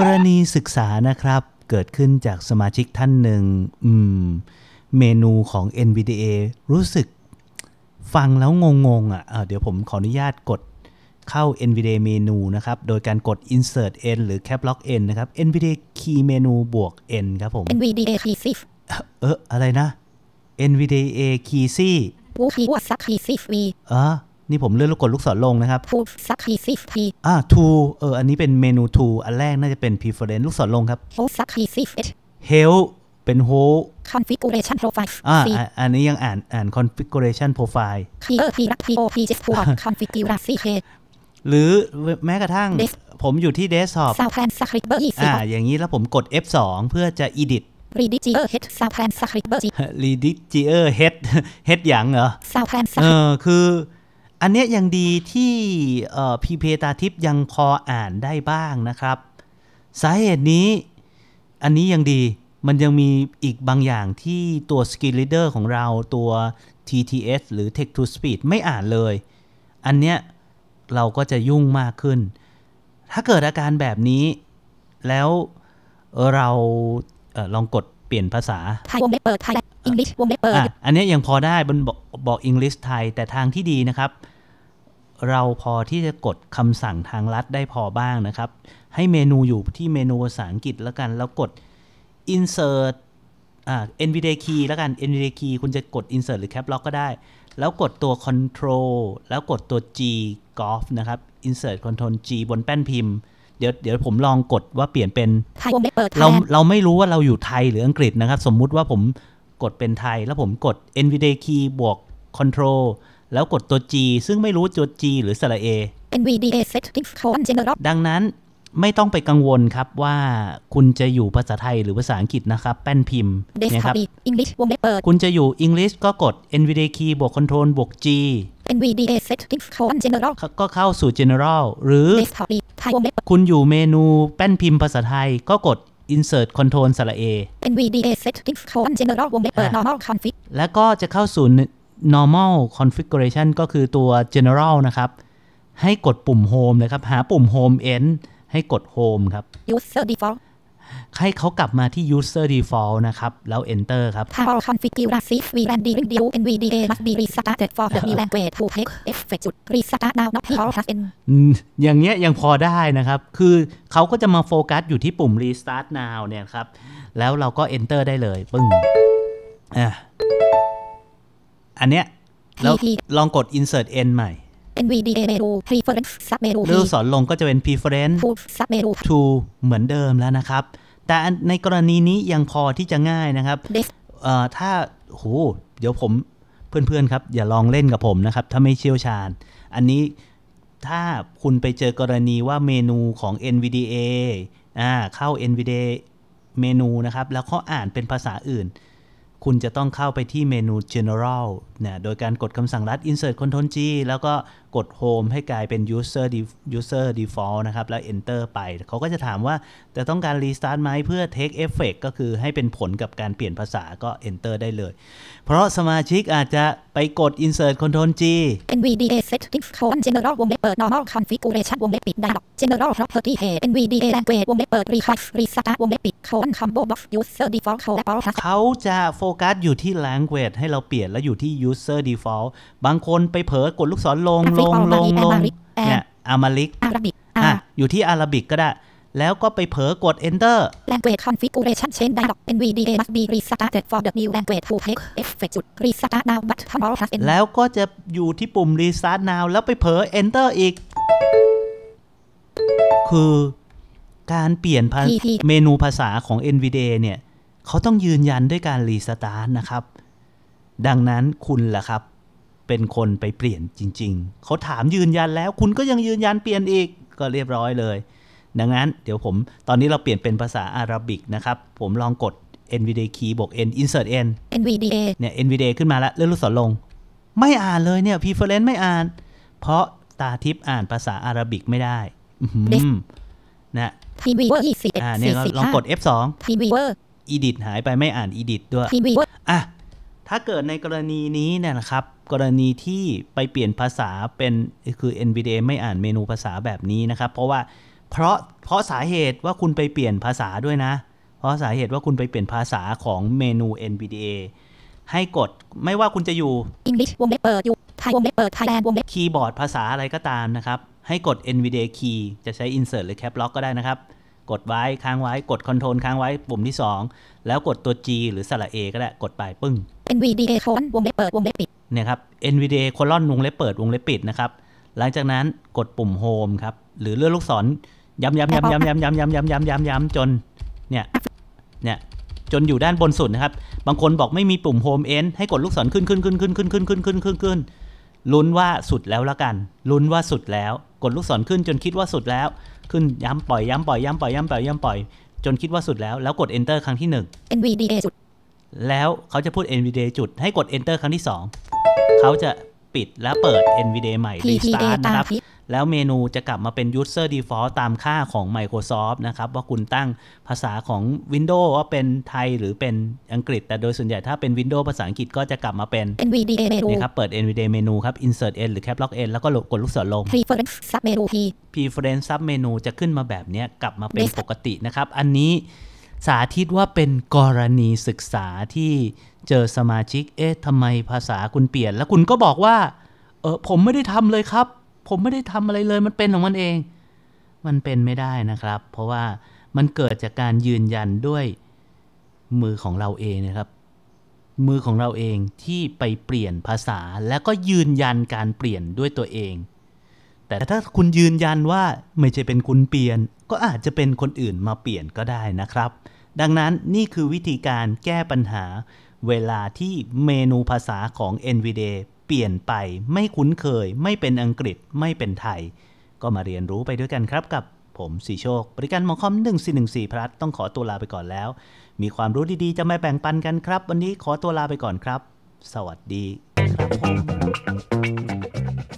กรณีศึกษานะครับเกิดขึ้นจากสมาชิกท่านหนึ่งมเมนูของ NVDA รู้สึกฟังแล้วงงๆอ่ะเดี๋ยวผมขออนุญาตกดเข้า NVDA เมนูนะครับ โดยการกด insert n หรือ cap lock n นะครับ NVDA key เมนูบวก n ครับผม NVDA key shift เอออะไรนะ NVDA key c ี่วูคีวัสักคีซีเออนี่ผมเลื่อนลูกกดลูกศรลงนะครับ food successive อ่า to w เอออันนี้เป็นเมนู to w อันแรกน่าจะเป็น preference ลูกศรลงครับ food successive help เป็น w h o configuration profile อ่า อันนี้ยังอ่านอ่าน configuration profile clear p p o p j s p o r configuration หรือ แม้กระทั่ง ผมอยู่ที่ desktop ซาวแพนสคริปเบอร์อ่าอย่างนี้แล้วผมกด F2 เพื่อจะ edit r e d i g g e r Head s o u t h a n d Scriber r e d i g g e r Head Head อย่างเหรอ s o u t h a n เออคืออันนี้ยังดีที่พีเพตาทิพย์ยังพออ่านได้บ้างนะครับ สาเหตุนี้อันนี้ยังดีมันยังมีอีกบางอย่างที่ตัวสกิลเลเดอร์ของเราตัว TTS หรือ Text to Speech ไม่อ่านเลย อันเนี้ยเราก็จะยุ่งมากขึ้น ถ้าเกิดอาการแบบนี้แล้วเราเออลองกดเปลี่ยนภาษาไทยวงเล็บเปิดไทยอังกฤษวงเล็บเปิด อันนี้ยังพอได้บนบอกอังกฤษไทยแต่ทางที่ดีนะครับเราพอที่จะกดคำสั่งทางลัดได้พอบ้างนะครับ ให้เมนูอยู่ที่เมนูภาษาอังกฤษแล้วกันแล้วกด insert อ nvidia key แล้วกัน nvidia key คุณจะกด insert หรือ cap lock ก็ได้ แล้วกดตัว control แล้วกดตัว g golf นะครับ insert control g บนแป้นพิมพ์ เดี๋ยวเดี๋ยวผมลองกดว่าเปลี่ยนเป็นเราเราไม่รู้ว่าเราอยู่ไทยหรืออังกฤษนะครับ สมมุติว่าผมกดเป็นไทยแล้วผมกด nvidia key บวก control แล้วกดตัว G ซึ่งไม่รู้ ตัว G หรือสระ A NVDA Settings f o n General ดังนั้น ไม่ต้องไปกังวลครับว่า คุณจะอยู่ภาษาไทยหรือภาษาอังกฤษนะครับ แป้นพิมพ์นะครับ English วงเล็บเปิดคุณจะอยู่ English ก็กด NVDA Key บวก Control บวก G NVDA Settings f o n General ก็เข้าสู่ General หรือ คุณอยู่เมนูแป้นพิมพ์ภาษาไทยก็กด Insert Control สระ A NVDA Settings f o r General วงเล็บเปิด Normal Config แล้วก็จะเข้าสู่ normal configuration ก็คือตัว general นะครับ ให้กดปุ่ม home เลยครับ หาปุ่ม home end ให้กด home ครับ user default ให้เขากลับมาที่ user default นะครับ แล้ว enter ครับ p o w r configuration vland r a d i nvda must be restarted for the new language to take effect จุด restart now not power has end อย่างเงี้ยยังพอได้นะครับ คือเขาก็จะมาโฟกัสอยู่ที่ปุ่ม restart now เนี่ยครับ แล้วเราก็ enter ได้เลย ปึ้งอ่าอันเนี้ยแล้วลองกด insert n ใหม่ NVDA menu preference sub menu เรืองสอนลงก็จะเป็น preference sub menu to เหมือนเดิมแล้วนะครับ แต่ในกรณีนี้ยังพอที่จะง่ายนะครับ ถ้าโหเดี๋ยวผมเพื่อนๆ ครับ อย่าลองเล่นกับผมนะครับ ถ้าไม่เชี่ยวชาญ อันนี้ถ้าคุณไปเจอกรณีว่าเมนูของ NVDA อ่าเข้า NVDA เมนูนะครับ แล้วเขาอ่านเป็นภาษาอื่นคุณจะต้องเข้าไปที่เมนู general เนี่ยโดยการกดคำสั่งรัด insert control G แล้วก็กด home ให้กลายเป็น user user default นะครับ แล้ว enter ไปเขาก็จะถามว่าจะต้องการ restart ไหมเพื่อ take effect ก็คือให้เป็นผลกับการเปลี่ยนภาษาก็ enter ได้เลย เพราะสมาชิกอาจจะไปกด insert control G NVDA settings c o r general วงเล็บเปิด normal configuration วงเล็บปิด dialog general property page NVDA language วงเล็บเปิด resize restart วงเล็บปิด colon combo box user default c o l o เขาจะโฟกัสอยู่ที่ language ให้เราเปลี่ยนแล้วอยู่ที่ user default บางคนไปเผลอกดลูกศรลง ลง ลง ลงเนี่ยอามาลิกอ่ะอยู่ที่อาราบิกก็ได้ แล้วก็ไปเผลอกด enter language configuration change dialog nvda must be restarted for the new language to take effect จุด restart now button all has แล้วก็จะอยู่ที่ปุ่ม restart now แล้วไปเผลอ enter อีก คือการเปลี่ยนเมนูภาษาของ NVDA เนี่ยเขาต้องยืนยันด้วยการรีสตาร์ทนะครับ ดังนั้นคุณล่ะครับ เป็นคนไปเปลี่ยนจริง ๆ เขาถามยืนยันแล้ว คุณก็ยังยืนยันเปลี่ยนอีกก็เรียบร้อยเลย ดังนั้น เดี๋ยวผม ตอนนี้เราเปลี่ยนเป็นภาษาอาหรับิกนะครับ ผมลองกด NVDA key บวก n insert n NVDA เนี่ย NVDA ขึ้นมาแล้วเลื่อนลูกศรลง ไม่อ่านเลยเนี่ย preference ไม่อ่าน เพราะตาทิพย์อ่านภาษาอาหรับิกไม่ได้นะ TV วเวอร์่าเนี่ยลองกด F2 TV วเวอร์อีดิทหายไปไม่อ่านอีดิทด้วยอ่ะถ้าเกิดในกรณีนี้เนี่ยนะครับ กรณีที่ไปเปลี่ยนภาษาเป็นคือ NVDA ไม่อ่านเมนูภาษาแบบนี้นะครับ เพราะว่าเพราะเพราะสาเหตุว่าคุณไปเปลี่ยนภาษาด้วยนะ เพราะสาเหตุว่าคุณไปเปลี่ยนภาษาของเมนู NVDA ให้กดไม่ว่าคุณจะอยู่ English วงเล็บเปิดอยู่ไทยวงเล็บเปิดไทยแลนด์วงเล็บ คีย์บอร์ดภาษาอะไรก็ตามนะครับ ให้กด NVDA key จะใช้ insert หรือ cap lock ก็ได้นะครับกดไว้ค้างไว้กดคอนโทรลค้างไว้ ปุ่มที่ 2 แล้วกดตัว G หรือสระเอก็ได้กดไปปึ้ง NVDA คคนวงเล็บเปิดวงเล็บปิดเนี่ยครับ NVDA อคลอนวงเล็บเปิดวงเล็บปิดนะครับหลังจากนั้นกดปุ่ม Home ครับหรือเลื่อนลูกศรย้ำย้ำย้ำย้ำย้ำย้ำย้ำย้ำย้ำย้ำจนเนี่ยเนี่ย จนอยู่ด้านบนสุดนะครับ บางคนบอกไม่มีปุ่ม Home End ให้กดลูกศรขึ้นขึ้นขึ้นขึ้นขึ้นขึ้นขึ้นขึ้นขึ้นขึ้นลุ้นว่าสุดแล้วละกันลุ้นว่าสุดแล้วกดลูกศรขึ้นจนคิดว่าสุดแล้วขึ้นย้ำปล่อยย้ำปล่อยย้ำปล่อยย้ำปล่อยย้ำปล่อย จนคิดว่าสุดแล้ว แล้วกด enter ครั้งที่ 1 nvda จุด แล้วเขาจะพูด nvda จุด ให้กด enter ครั้งที่ 2 เขาจะปิดและเปิด nvda ใหม่ restart นะครับแล้วเมนูจะกลับมาเป็น user default ตามค่าของ Microsoft นะครับ ว่าคุณตั้งภาษาของ Windows ว่าเป็นไทยหรือเป็นอังกฤษ แต่โดยส่วนใหญ่ถ้าเป็น Windows ภาษาอังกฤษก็จะกลับมาเป็น NVDA เมนะครับ เปิด NVDA เมนูครับ insert n หรือ cap lock n แล้วก็กดลูกศรลง preference sub menu p preference sub menu จะขึ้นมาแบบนี้กลับมาเป็นปกตินะครับ อันนี้สาธิตว่าเป็นกรณีศึกษาที่เจอสมาชิก เอ๊ะทำไมภาษาคุณเปลี่ยน แล้วคุณก็บอกว่า เออผมไม่ได้ทำเลยครับผมไม่ได้ทำอะไรเลย มันเป็นของมันเอง มันเป็นไม่ได้นะครับ เพราะว่ามันเกิดจากการยืนยันด้วยมือของเราเองนะครับ มือของเราเองที่ไปเปลี่ยนภาษาแล้วก็ยืนยันการเปลี่ยนด้วยตัวเอง แต่ถ้าคุณยืนยันว่าไม่ใช่เป็นคุณเปลี่ยน ก็อาจจะเป็นคนอื่นมาเปลี่ยนก็ได้นะครับ ดังนั้นนี่คือวิธีการแก้ปัญหาเวลาที่เมนูภาษาของ NVDA เปลี่ยนไปไม่คุ้นเคย ไม่เป็นอังกฤษไม่เป็นไทย ก็มาเรียนรู้ไปด้วยกันครับกับผมสีโชคบริการหมอคอม1414พลัสต้องขอตัวลาไปก่อนแล้ว มีความรู้ดีๆจะมาแบ่งปันกันครับ วันนี้ขอตัวลาไปก่อนครับ สวัสดีครับผม